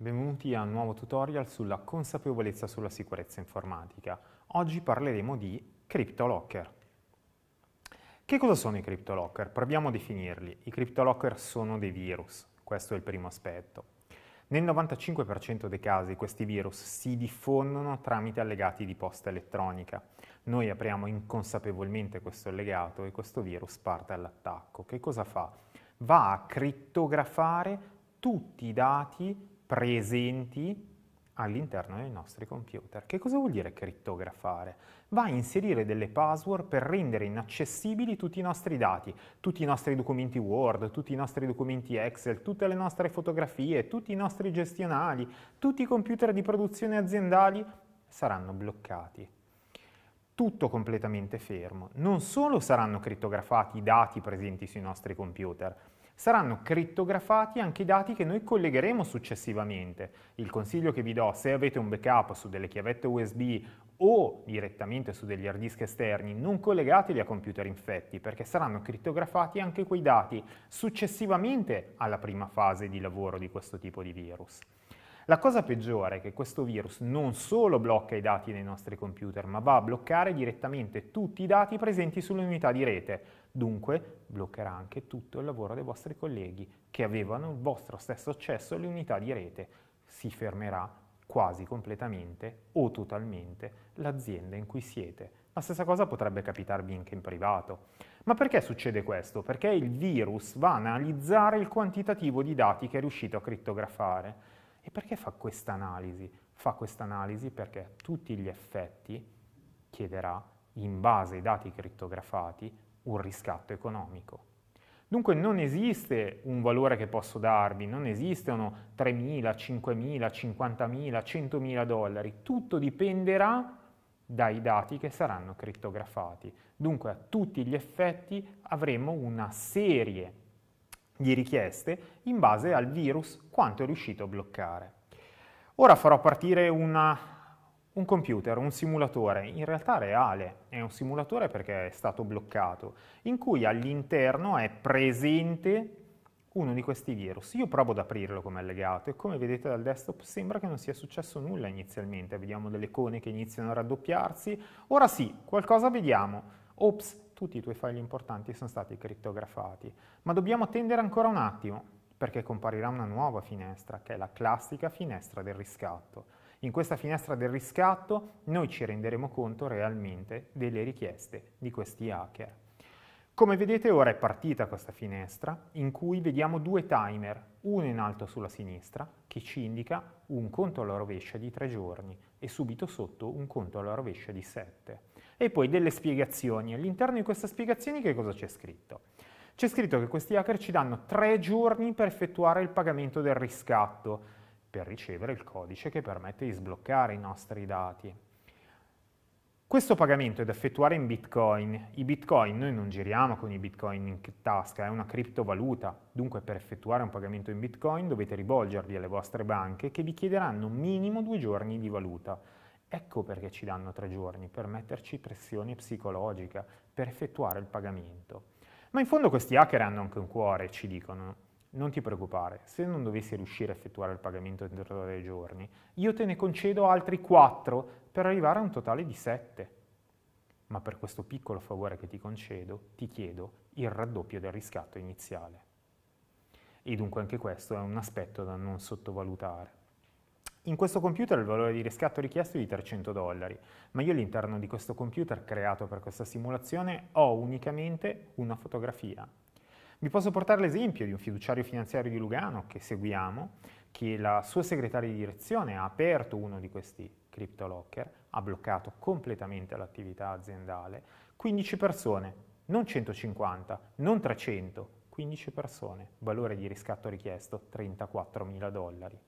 Benvenuti a un nuovo tutorial sulla consapevolezza sulla sicurezza informatica. Oggi parleremo di CryptoLocker. Che cosa sono i CryptoLocker? Proviamo a definirli. I CryptoLocker sono dei virus, questo è il primo aspetto. Nel 95% dei casi questi virus si diffondono tramite allegati di posta elettronica. Noi apriamo inconsapevolmente questo allegato e questo virus parte all'attacco. Che cosa fa? Va a crittografare tutti i dati presenti all'interno dei nostri computer. Che cosa vuol dire crittografare? Va a inserire delle password per rendere inaccessibili tutti i nostri dati, tutti i nostri documenti Word, tutti i nostri documenti Excel, tutte le nostre fotografie, tutti i nostri gestionali, tutti i computer di produzione aziendali saranno bloccati. Tutto completamente fermo. Non solo saranno crittografati i dati presenti sui nostri computer, saranno crittografati anche i dati che noi collegheremo successivamente. Il consiglio che vi do, se avete un backup su delle chiavette USB o direttamente su degli hard disk esterni, non collegateli a computer infetti perché saranno crittografati anche quei dati successivamente alla prima fase di lavoro di questo tipo di virus. La cosa peggiore è che questo virus non solo blocca i dati dei nostri computer, ma va a bloccare direttamente tutti i dati presenti sull'unità di rete, Dunque bloccherà anche tutto il lavoro dei vostri colleghi che avevano il vostro stesso accesso alle unità di rete. Si fermerà quasi completamente o totalmente l'azienda in cui siete. La stessa cosa potrebbe capitarvi anche in privato. Ma perché succede questo? Perché il virus va a analizzare il quantitativo di dati che è riuscito a crittografare. E perché fa questa analisi? Fa questa analisi perché a tutti gli effetti chiederà, in base ai dati crittografati, un riscatto economico. Dunque non esiste un valore che posso darvi, non esistono 3.000, 5.000, 50.000, 100.000 dollari, tutto dipenderà dai dati che saranno crittografati. Dunque a tutti gli effetti avremo una serie di richieste in base al virus quanto è riuscito a bloccare. Ora farò partire una un computer, un simulatore, in realtà reale, è un simulatore perché è stato bloccato, in cui all'interno è presente uno di questi virus. Io provo ad aprirlo come allegato e come vedete dal desktop sembra che non sia successo nulla inizialmente, vediamo delle icone che iniziano a raddoppiarsi, ora sì, qualcosa vediamo, ops, tutti i tuoi file importanti sono stati crittografati, ma dobbiamo attendere ancora un attimo perché comparirà una nuova finestra, che è la classica finestra del riscatto in questa finestra del riscatto noi ci renderemo conto realmente delle richieste di questi hacker. Come vedete ora è partita questa finestra in cui vediamo due timer, uno in alto sulla sinistra che ci indica un conto alla rovescia di tre giorni e subito sotto un conto alla rovescia di sette. E poi delle spiegazioni. All'interno di queste spiegazioni che cosa c'è scritto? C'è scritto che questi hacker ci danno tre giorni per effettuare il pagamento del riscatto, per ricevere il codice che permette di sbloccare i nostri dati. Questo pagamento è da effettuare in bitcoin. I bitcoin, noi non giriamo con i bitcoin in tasca, è una criptovaluta, dunque per effettuare un pagamento in bitcoin dovete rivolgervi alle vostre banche che vi chiederanno minimo due giorni di valuta. Ecco perché ci danno tre giorni, per metterci pressione psicologica, per effettuare il pagamento. Ma in fondo questi hacker hanno anche un cuore, ci dicono, non ti preoccupare, se non dovessi riuscire a effettuare il pagamento entro tre giorni, io te ne concedo altri quattro per arrivare a un totale di sette. Ma per questo piccolo favore che ti concedo, ti chiedo il raddoppio del riscatto iniziale. E dunque anche questo è un aspetto da non sottovalutare. In questo computer il valore di riscatto richiesto è di 300 dollari, ma io all'interno di questo computer creato per questa simulazione ho unicamente una fotografia vi posso portare l'esempio di un fiduciario finanziario di Lugano che seguiamo, che la sua segretaria di direzione ha aperto uno di questi crypto locker, ha bloccato completamente l'attività aziendale, 15 persone, non 150, non 300, 15 persone, valore di riscatto richiesto 34 mila dollari.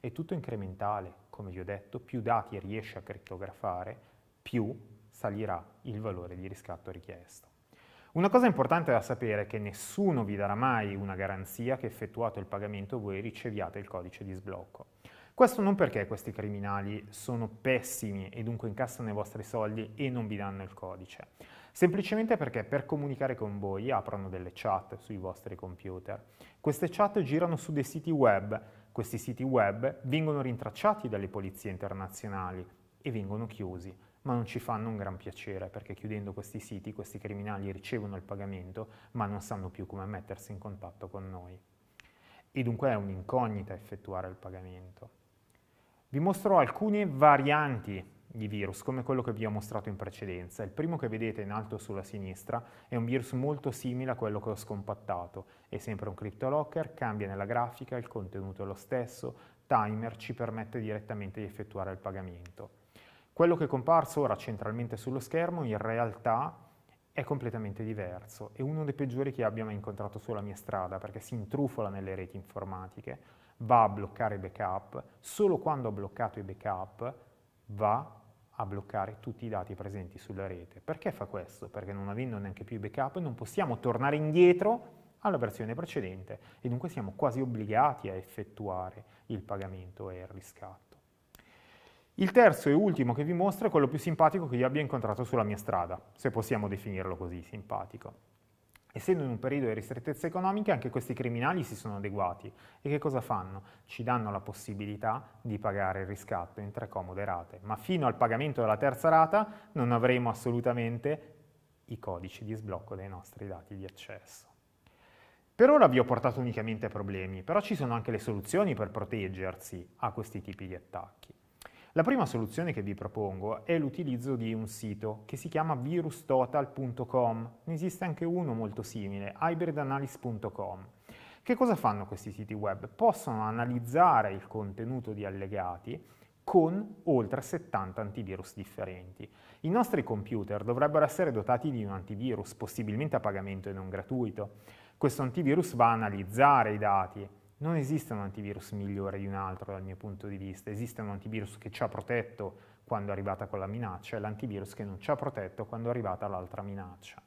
È tutto incrementale, come vi ho detto, più dati riesce a crittografare, più salirà il valore di riscatto richiesto. Una cosa importante da sapere è che nessuno vi darà mai una garanzia che effettuato il pagamento voi riceviate il codice di sblocco. Questo non perché questi criminali sono pessimi e dunque incassano i vostri soldi e non vi danno il codice, semplicemente perché per comunicare con voi aprono delle chat sui vostri computer. Queste chat girano su dei siti web, questi siti web vengono rintracciati dalle polizie internazionali e vengono chiusi ma non ci fanno un gran piacere perché chiudendo questi siti questi criminali ricevono il pagamento ma non sanno più come mettersi in contatto con noi. E dunque è un'incognita effettuare il pagamento. Vi mostrò alcune varianti di virus, come quello che vi ho mostrato in precedenza. Il primo che vedete in alto sulla sinistra è un virus molto simile a quello che ho scompattato. È sempre un CryptoLocker, cambia nella grafica, il contenuto è lo stesso, timer ci permette direttamente di effettuare il pagamento. Quello che è comparso ora centralmente sullo schermo in realtà è completamente diverso, è uno dei peggiori che abbia mai incontrato sulla mia strada perché si intrufola nelle reti informatiche, va a bloccare i backup, solo quando ha bloccato i backup va a bloccare tutti i dati presenti sulla rete. Perché fa questo? Perché non avendo neanche più i backup non possiamo tornare indietro alla versione precedente e dunque siamo quasi obbligati a effettuare il pagamento e il riscatto. Il terzo e ultimo che vi mostro è quello più simpatico che io abbia incontrato sulla mia strada, se possiamo definirlo così simpatico. Essendo in un periodo di ristrettezze economiche, anche questi criminali si sono adeguati. E che cosa fanno? Ci danno la possibilità di pagare il riscatto in tre comode rate, ma fino al pagamento della terza rata non avremo assolutamente i codici di sblocco dei nostri dati di accesso. Per ora vi ho portato unicamente problemi, però ci sono anche le soluzioni per proteggersi a questi tipi di attacchi. La prima soluzione che vi propongo è l'utilizzo di un sito che si chiama virustotal.com, ne esiste anche uno molto simile, hybridanalysis.com. Che cosa fanno questi siti web? Possono analizzare il contenuto di allegati con oltre 70 antivirus differenti. I nostri computer dovrebbero essere dotati di un antivirus, possibilmente a pagamento e non gratuito. Questo antivirus va a analizzare i dati, non esiste un antivirus migliore di un altro dal mio punto di vista, esiste un antivirus che ci ha protetto quando è arrivata quella minaccia e l'antivirus che non ci ha protetto quando è arrivata l'altra minaccia.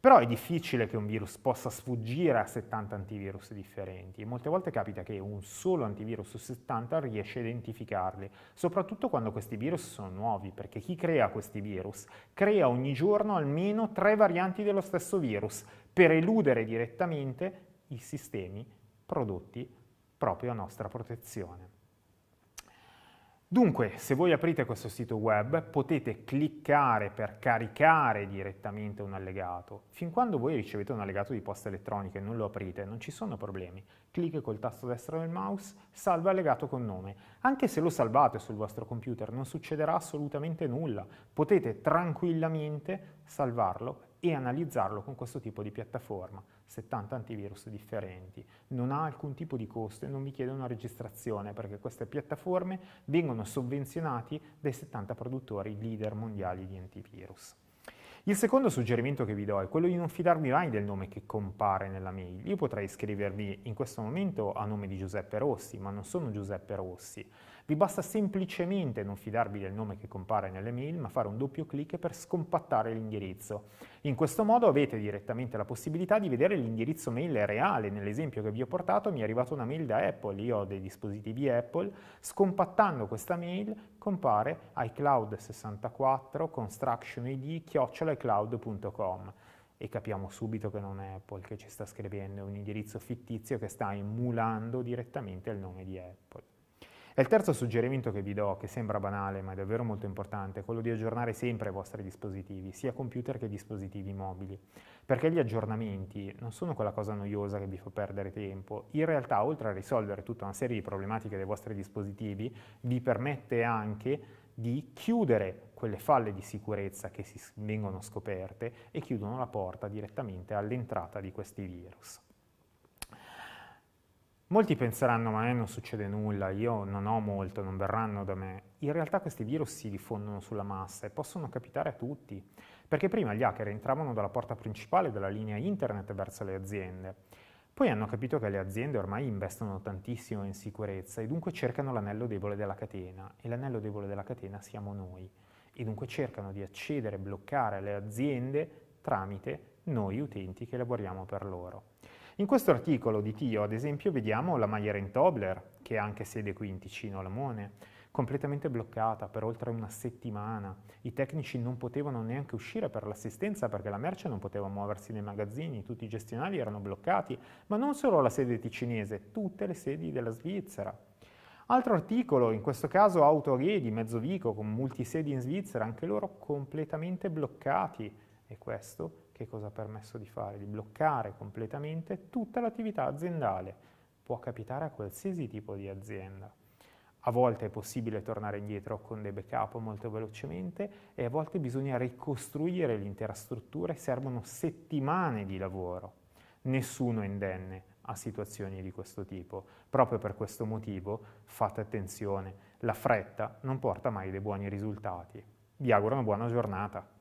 Però è difficile che un virus possa sfuggire a 70 antivirus differenti e molte volte capita che un solo antivirus su 70 riesce a identificarli, soprattutto quando questi virus sono nuovi, perché chi crea questi virus crea ogni giorno almeno tre varianti dello stesso virus per eludere direttamente i sistemi prodotti proprio a nostra protezione. Dunque, se voi aprite questo sito web potete cliccare per caricare direttamente un allegato. Fin quando voi ricevete un allegato di posta elettronica e non lo aprite, non ci sono problemi. Clicca col tasto destro del mouse, salva allegato con nome. Anche se lo salvate sul vostro computer non succederà assolutamente nulla. Potete tranquillamente salvarlo e analizzarlo con questo tipo di piattaforma. 70 antivirus differenti, non ha alcun tipo di costo e non vi chiede una registrazione perché queste piattaforme vengono sovvenzionate dai 70 produttori leader mondiali di antivirus. Il secondo suggerimento che vi do è quello di non fidarvi mai del nome che compare nella mail. Io potrei scrivervi in questo momento a nome di Giuseppe Rossi, ma non sono Giuseppe Rossi. Vi basta semplicemente non fidarvi del nome che compare nelle mail, ma fare un doppio clic per scompattare l'indirizzo. In questo modo avete direttamente la possibilità di vedere l'indirizzo mail reale. Nell'esempio che vi ho portato mi è arrivata una mail da Apple, io ho dei dispositivi Apple, scompattando questa mail compare iCloud64 construction id chiocciolacloud.com e capiamo subito che non è Apple che ci sta scrivendo, è un indirizzo fittizio che sta emulando direttamente il nome di Apple. E il terzo suggerimento che vi do, che sembra banale ma è davvero molto importante, è quello di aggiornare sempre i vostri dispositivi, sia computer che dispositivi mobili, perché gli aggiornamenti non sono quella cosa noiosa che vi fa perdere tempo, in realtà oltre a risolvere tutta una serie di problematiche dei vostri dispositivi, vi permette anche di chiudere quelle falle di sicurezza che si vengono scoperte e chiudono la porta direttamente all'entrata di questi virus. Molti penseranno ma a eh, me non succede nulla, io non ho molto, non verranno da me. In realtà questi virus si diffondono sulla massa e possono capitare a tutti, perché prima gli hacker entravano dalla porta principale della linea internet verso le aziende. Poi hanno capito che le aziende ormai investono tantissimo in sicurezza e dunque cercano l'anello debole della catena e l'anello debole della catena siamo noi e dunque cercano di accedere e bloccare le aziende tramite noi utenti che lavoriamo per loro. In questo articolo di Tio, ad esempio, vediamo la Maiera in Tobler, che è anche sede qui in Ticino a Lamone, completamente bloccata per oltre una settimana. I tecnici non potevano neanche uscire per l'assistenza perché la merce non poteva muoversi nei magazzini, tutti i gestionali erano bloccati, ma non solo la sede ticinese, tutte le sedi della Svizzera. Altro articolo, in questo caso Autore di Mezzovico, con multisedi in Svizzera, anche loro completamente bloccati. E questo che cosa ha permesso di fare? Di bloccare completamente tutta l'attività aziendale. Può capitare a qualsiasi tipo di azienda. A volte è possibile tornare indietro con dei backup molto velocemente e a volte bisogna ricostruire l'intera struttura e servono settimane di lavoro. Nessuno è indenne a situazioni di questo tipo. Proprio per questo motivo fate attenzione, la fretta non porta mai dei buoni risultati. Vi auguro una buona giornata.